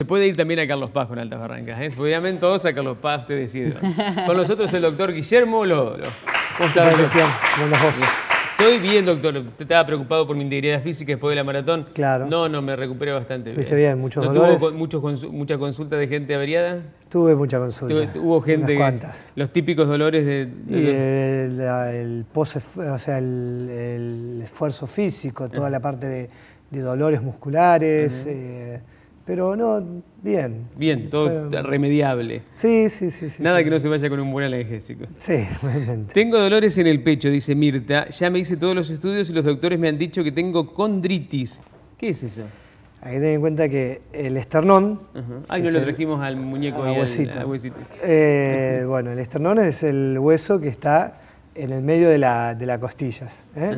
Se puede ir también a Carlos Paz con Altas Barrancas, ¿eh? Podrían todos a Carlos Paz, te decido. Con nosotros el doctor Guillermo lo. ¿Cómo estás, Estoy bien, doctor. Te estaba preocupado por mi integridad física después de la maratón. Claro. No, no, me recuperé bastante bien. bien? ¿Muchos ¿Tuvo mucha consulta de gente averiada? Tuve mucha consulta. hubo gente Los típicos dolores de... el, o sea, el, esfuerzo físico, toda la parte de, dolores musculares... Pero no, bien. Bien, todo remediable. Sí, sí, sí, Nada que no se vaya con un buen analgésico. Sí, realmente. Tengo dolores en el pecho, dice Mirta. Ya me hice todos los estudios y los doctores me han dicho que tengo condritis. ¿Qué es eso? Hay que tener en cuenta que el esternón... no lo trajimos al muñeco. de eh, bueno, el esternón es el hueso que está en el medio de las costillas. ¿eh?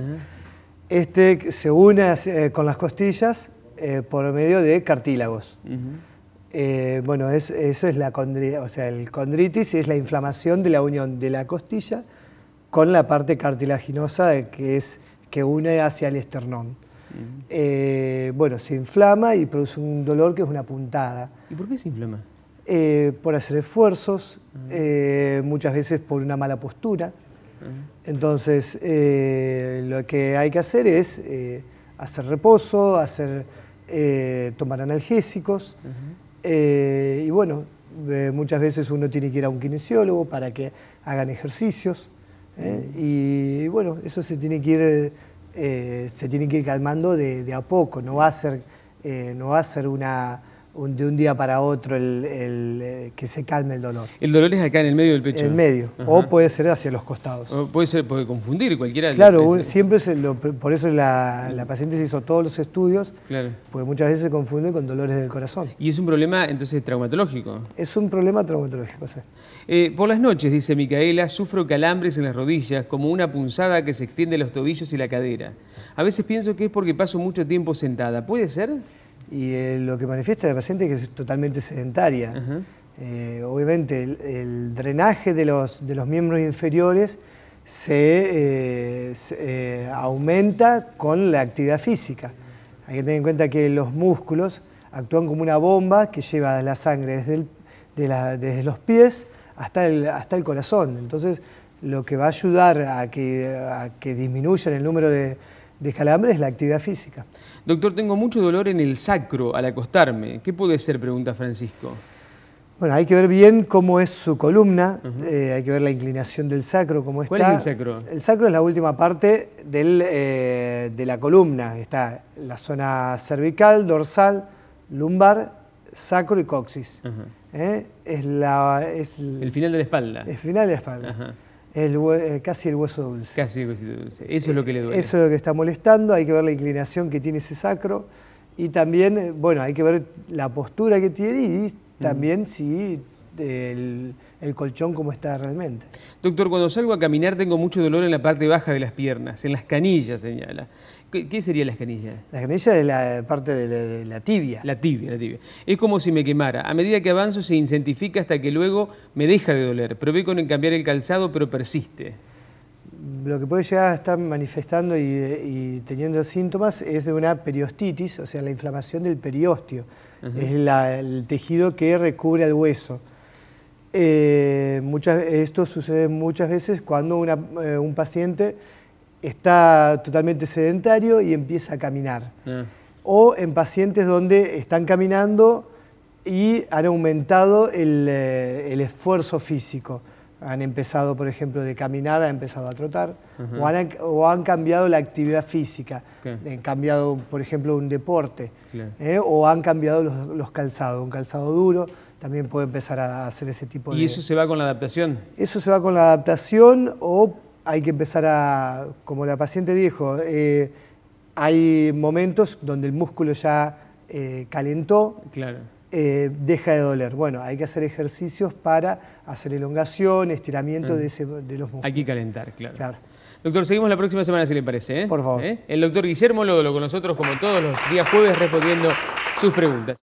Este se une eh, con las costillas eh, por medio de cartílagos. Eh, bueno, eso es la condritis, o sea, el condritis es la inflamación de la unión de la costilla con la parte cartilaginosa que, es, que une hacia el esternón. Eh, bueno, se inflama y produce un dolor que es una puntada. ¿Y por qué se inflama? por hacer esfuerzos, ah. muchas veces por una mala postura. Ah. Entonces, lo que hay que hacer es hacer reposo, hacer eh, tomar analgésicos. Eh, y bueno, muchas veces uno tiene que ir a un kinesiólogo para que hagan ejercicios. ¿eh? Mm. y, bueno, eso se tiene que ir, se tiene que ir calmando de, de, a poco, no va a ser, no va a ser una, de un día para otro el, eh, que se calme el dolor. El dolor es acá en el medio del pecho. En el medio, o puede ser hacia los costados. puede ser, puede confundir cualquiera. Claro, siempre es, por eso la, la, paciente se hizo todos los estudios, claro. porque muchas veces se confunde con dolores del corazón. ¿Y es un problema entonces traumatológico? Es un problema traumatológico, sí. Eh, por las noches, dice Micaela, sufro calambres en las rodillas, como una punzada que se extiende a los tobillos y la cadera. A veces pienso que es porque paso mucho tiempo sentada. ¿Puede ser? Y eh, lo que manifiesta la paciente es que es totalmente sedentaria. Eh, obviamente el, drenaje de los, miembros inferiores se, eh, aumenta con la actividad física. Hay que tener en cuenta que los músculos actúan como una bomba que lleva la sangre desde, desde los pies hasta el, hasta el corazón. Entonces lo que va a ayudar a que, a que disminuyan el número de, de calambre es la actividad física. Doctor, tengo mucho dolor en el sacro al acostarme. ¿Qué puede ser? Pregunta Francisco. Bueno, hay que ver bien cómo es su columna, eh, hay que ver la inclinación del sacro, cómo está. ¿Cuál es el sacro? El sacro es la última parte eh, de la columna. Está la zona cervical, dorsal, lumbar, sacro y coxis. ¿Eh? es, la, es el, final de la espalda. El final de la espalda. El eh, casi el hueso dulce. Casi el hueso dulce. Eso es lo que le duele. Eso es lo que está molestando. Hay que ver la inclinación que tiene ese sacro. Y también, eh, bueno, hay que ver la postura que tiene y también si el, colchón como está realmente. Doctor, cuando salgo a caminar tengo mucho dolor en la parte baja de las piernas, en las canillas señala. ¿Qué, serían las canillas? Las canillas de la parte de la, tibia. La tibia, la tibia. Es como si me quemara. A medida que avanzo se incentifica hasta que luego me deja de doler. Probé con cambiar el calzado, pero persiste. Lo que puede llegar a estar manifestando y, teniendo síntomas es de una periostitis, o sea, la inflamación del periostio. Es el tejido que recubre al hueso. Eh, esto sucede muchas veces cuando eh, un paciente está totalmente sedentario y empieza a caminar. Ah. O en pacientes donde están caminando y han aumentado el eh, esfuerzo físico han empezado, por ejemplo, de caminar, han empezado a trotar, o, han, cambiado la actividad física, han cambiado, por ejemplo, un deporte, ¿eh? o han cambiado los, calzados, un calzado duro, también puede empezar a hacer ese tipo ¿Y de... ¿Y eso se va con la adaptación? Eso se va con la adaptación o hay que empezar a, como la paciente dijo, eh, hay momentos donde el músculo ya eh, calentó, claro eh, deja de doler. Bueno, hay que hacer ejercicios para hacer elongación, estiramiento mm. de, los músculos. Hay que calentar, claro. Doctor, seguimos la próxima semana si le parece. ¿eh? Por favor. ¿Eh? El doctor Guillermo Lodolo con nosotros como todos los días jueves respondiendo sus preguntas.